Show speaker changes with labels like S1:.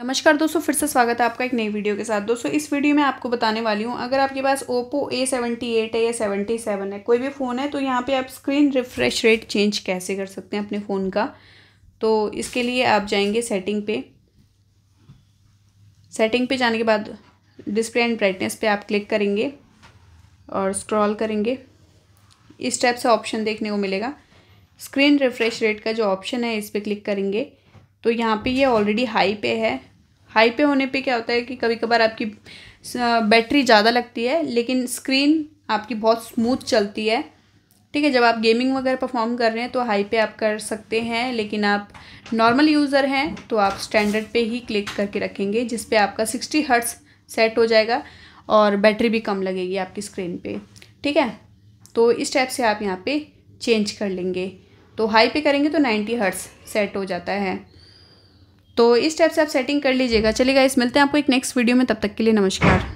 S1: नमस्कार दोस्तों फिर से स्वागत है आपका एक नई वीडियो के साथ दोस्तों इस वीडियो में आपको बताने वाली हूँ अगर आपके पास ओप्पो ए सेवेंटी एट है या सेवेंटी सेवन है कोई भी फ़ोन है तो यहाँ पे आप स्क्रीन रिफ्रेश रेट चेंज कैसे कर सकते हैं अपने फ़ोन का तो इसके लिए आप जाएंगे सेटिंग पे सेटिंग पे जाने के बाद डिस्प्ले एंड ब्राइटनेस पर आप क्लिक करेंगे और स्क्रॉल करेंगे इस टाइप से ऑप्शन देखने को मिलेगा स्क्रीन रिफ्रेश रेट का जो ऑप्शन है इस पर क्लिक करेंगे तो यहाँ पे ये ऑलरेडी हाई पे है हाई पे होने पे क्या होता है कि कभी कभार आपकी बैटरी ज़्यादा लगती है लेकिन स्क्रीन आपकी बहुत स्मूथ चलती है ठीक है जब आप गेमिंग वगैरह परफॉर्म कर रहे हैं तो हाई पे आप कर सकते हैं लेकिन आप नॉर्मल यूज़र हैं तो आप स्टैंडर्ड पे ही क्लिक करके रखेंगे जिस पे आपका सिक्सटी हर्ट्स सेट हो जाएगा और बैटरी भी कम लगेगी आपकी स्क्रीन पे ठीक है तो इस टाइप से आप यहाँ पे चेंज कर लेंगे तो हाई पे करेंगे तो नाइन्टी हर्ट्स सेट हो जाता है तो इस टाइप से आप सेटिंग कर लीजिएगा चलेगा इस मिलते हैं आपको एक नेक्स्ट वीडियो में तब तक के लिए नमस्कार